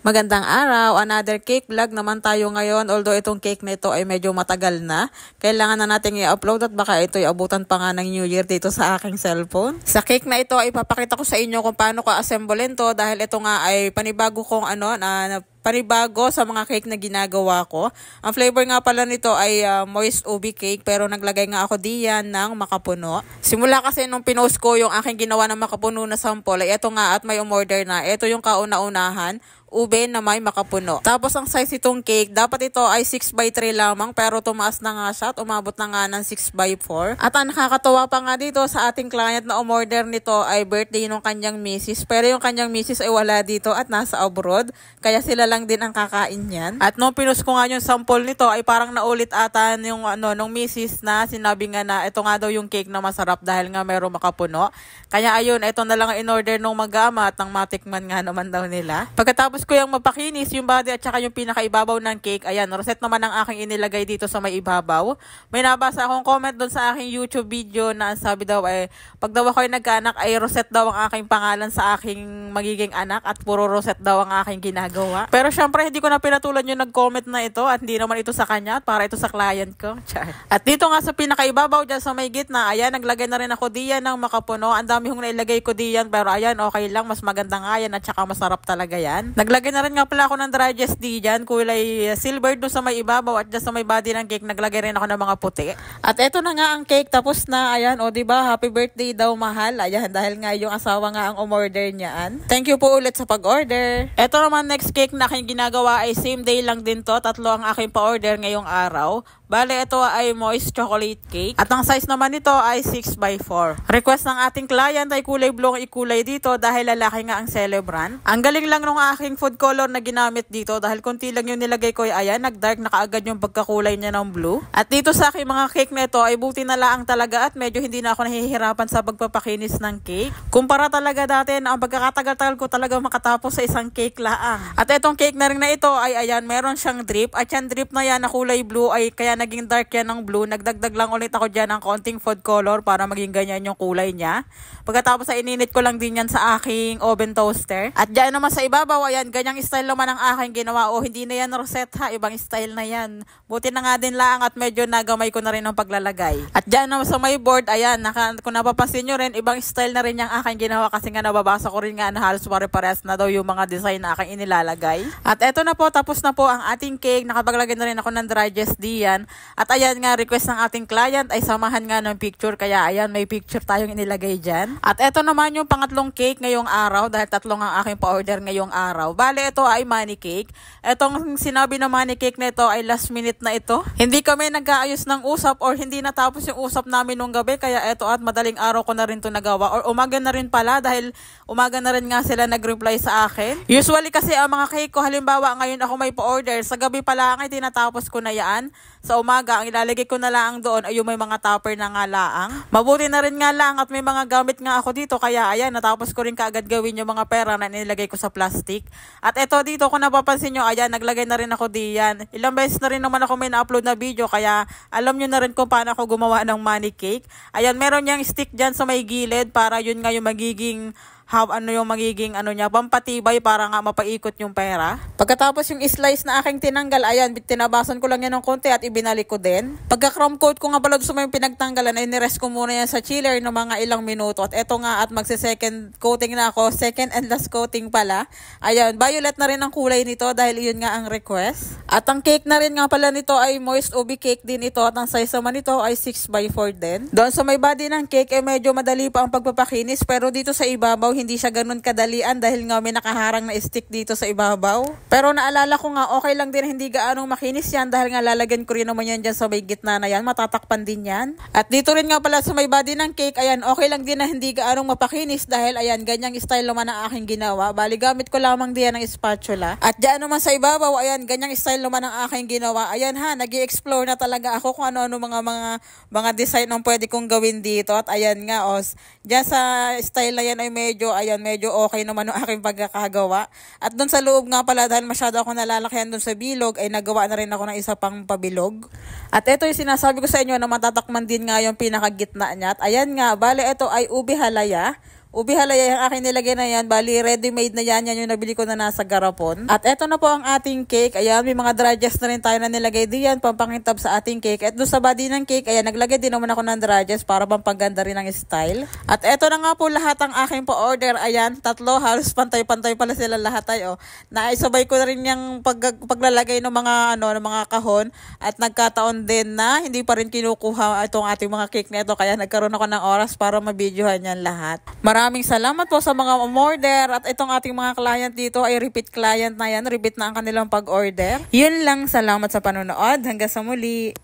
Magandang araw! Another cake vlog naman tayo ngayon. Although itong cake nito ay medyo matagal na. Kailangan na nating i-upload at baka ito'y abutan pa nga ng New Year dito sa aking cellphone. Sa cake na ito, ipapakita ko sa inyo kung paano ko assemble ito dahil ito nga ay panibago kong ano, na, panibago sa mga cake na ginagawa ko. Ang flavor nga pala nito ay uh, moist ubi cake pero naglagay nga ako diyan ng makapuno. Simula kasi nung pinost ko yung aking ginawa ng makapuno na sample ay ito nga at may umorder na. Ito yung kauna-unahan ube na may makapuno. Tapos ang size itong cake, dapat ito ay 6 x 3 lamang pero tumaas na nga siya at umabot na nga ng 6 x 4. At ang nakakatawa pa nga dito sa ating client na umorder nito ay birthday ng kanyang misis pero yung kanyang misis ay wala dito at nasa abroad kaya sila lang din ang kakain niyan. At nung pinus ko nga yung sample nito ay parang naulit ata yung ano nung misis na sinabi nga na ito nga daw yung cake na masarap dahil nga mayroong makapuno. Kaya ayun, ito na lang in-order nung mag-ama at nang matikman nga naman daw nila. Pagkatapos Matapos ko yung mapakinis, yung body at saka yung pinakaibabaw ng cake, ayan, reset naman ang aking inilagay dito sa may ibabaw. May nabasa akong comment doon sa aking YouTube video na sabi daw ay, eh, pag daw ako ay nagkaanak ay reset daw ang aking pangalan sa aking magiging anak at puro reset daw ang aking ginagawa. Pero syempre, hindi ko na pinatulan yung nag-comment na ito at hindi naman ito sa kanya at para ito sa client ko. Char. At dito nga sa pinakaibabaw dyan sa may gitna, ayan, naglagay na rin ako diyan ng makapuno. Ang dami kong nailagay ko diyan pero ayan, okay lang, mas maganda nga yan at saka masarap talaga yan. Nag Naglagay na rin nga pala ako ng dry di dyan, kulay silver doon sa may ibabaw at dyan sa may body ng cake, naglagay rin ako ng mga puti. At eto na nga ang cake, tapos na, ayan, o ba diba, happy birthday daw mahal, ayan, dahil nga yung asawa nga ang umorder niyaan. Thank you po ulit sa pag-order. Eto naman next cake na aking ginagawa ay same day lang din to, tatlo ang aking pa-order ngayong araw. Bale, ito ay moist chocolate cake. At ang size naman nito ay 6x4. Request ng ating client ay kulay blue ang ikulay dito dahil lalaki nga ang celebrant. Ang galing lang nung aking food color na ginamit dito dahil konti lang yung nilagay ko ay ayan, nag-dark na kaagad yung pagkakulay niya ng blue. At dito sa aking mga cake na ito ay buti na laang talaga at medyo hindi na ako nahihirapan sa pagpapakinis ng cake. Kumpara talaga dati na ang pagkakatagal-tagal ko talaga makatapos sa isang cake laang. At itong cake na rin na ito ay ayan, meron siyang drip at yung drip na yan na kulay blue ay kaya naging dark yan ng blue. Nagdagdag lang ulit ako dyan ng konting food color para maging ganyan yung kulay niya. Pagkatapos ay ininit ko lang din yan sa aking oven toaster. At dyan naman sa ibabaw, ayan, ganyang style naman ang aking ginawa. O, oh, hindi na yan rosetta, ibang style na yan. Buti na nga din lang at medyo nagamay ko na rin ang paglalagay. At dyan naman sa may board, ayan, naka, kung napapansin nyo rin, ibang style na rin yung aking ginawa kasi nga nababasa ko rin nga na halos pare-parehas na daw yung mga design na aking inilalagay. At eto na po, tapos na po ang ating cake. Nakapaglagay na rin ako ng dry jest diyan. At ayan nga, request ng ating client ay samahan nga ng picture. Kaya ayan, may picture tayong inilagay dyan. At eto naman yung pangatlong cake ngayong araw dahil tatlong ang aking pa-order ngayong araw araw. Bale, ito ay money cake. Itong sinabi na money cake na ito ay last minute na ito. Hindi kami nag-aayos ng usap or hindi natapos yung usap namin nung gabi kaya ito at madaling araw ko na rin to nagawa or umaga na rin pala dahil umaga na rin nga sila nag-reply sa akin. Usually kasi ang mga cake ko halimbawa ngayon ako may pa-order sa gabi pala ang tinatapos ko na yan. Sa umaga ang ilalagay ko na lang doon ay yung may mga topper na nga laang. Mabuti na rin nga lang at may mga gamit nga ako dito kaya ayan natapos ko rin kaagad gawin yung mga pera na nilagay ko sa plastic. At eto dito, kung napapansin nyo, ayan, naglagay na rin ako diyan. Ilang beses na rin naman ako may na-upload na video, kaya alam nyo na rin kung paano ako gumawa ng money cake. Ayan, meron niyang stick diyan sa may gilid para yun nga yung magiging how, ano yung magiging ano niya, pampatibay para nga mapaikot yung pera. Pagkatapos yung slice na aking tinanggal, ayan, tinabasan ko lang yan ng konti at ibinalik ko din. Pagka chrome coat ko nga pala gusto mo yung pinagtanggalan, ay nirest ko muna yan sa chiller ng mga ilang minuto. At eto nga, at magse-second coating na ako, second and last coating pala. Ayan, violet na rin ang kulay nito dahil yun nga ang request. At ang cake na rin nga pala nito ay moist ubi cake din ito at ang size naman nito ay 6x4 din. Doon sa may body ng cake, eh medyo madali pa ang pagpapakinis pero dito sa ibabaw, hindi siya ganun kadalian dahil nga may nakaharang na stick dito sa ibabaw. Pero naalala ko nga, okay lang din hindi gaano makinis yan dahil nga lalagyan ko rin naman yan dyan sa may gitna na yan. Matatakpan din yan. At dito rin nga pala sa may body ng cake, ayan, okay lang din na hindi gaano mapakinis dahil ayan, ganyang style naman ang aking ginawa. Bali, gamit ko lamang din ng spatula. At dyan naman sa ibabaw, ayan, ganyang style naman ang aking ginawa. Ayan ha, nag explore na talaga ako kung ano-ano mga mga mga design ang pwede kong gawin dito. At ayan nga, os, dyan sa style na yan ay medyo video. Ayan, medyo okay naman ang aking pagkakagawa. At doon sa loob nga pala, dahil masyado ako nalalakihan doon sa bilog, ay nagawa na rin ako ng isa pang pabilog. At ito yung sinasabi ko sa inyo na matatakman din nga yung pinakagitna niya. At ayan nga, bale ito ay ubi halaya. Ubi halaya yung akin nilagay na yan. Bali, ready-made na yan. Yan yung nabili ko na nasa garapon. At eto na po ang ating cake. Ayan, may mga dry na rin tayo na nilagay diyan. Pampangintab sa ating cake. At doon sa body ng cake, ayan, naglagay din naman ako ng dry para pampaganda rin ang style. At eto na nga po lahat ang aking pa-order. Ayan, tatlo. Halos pantay-pantay pala sila lahat tayo. Oh. Naisabay ko na rin yung pag paglalagay ng mga, ano, ng mga kahon. At nagkataon din na hindi pa rin kinukuha itong ating mga cake na ito. Kaya nagkaroon ako ng oras para mabidyohan yan lahat. Marami Maraming salamat po sa mga umorder at itong ating mga client dito ay repeat client na yan. Repeat na ang kanilang pag-order. Yun lang. Salamat sa panonood. Hanggang sa muli.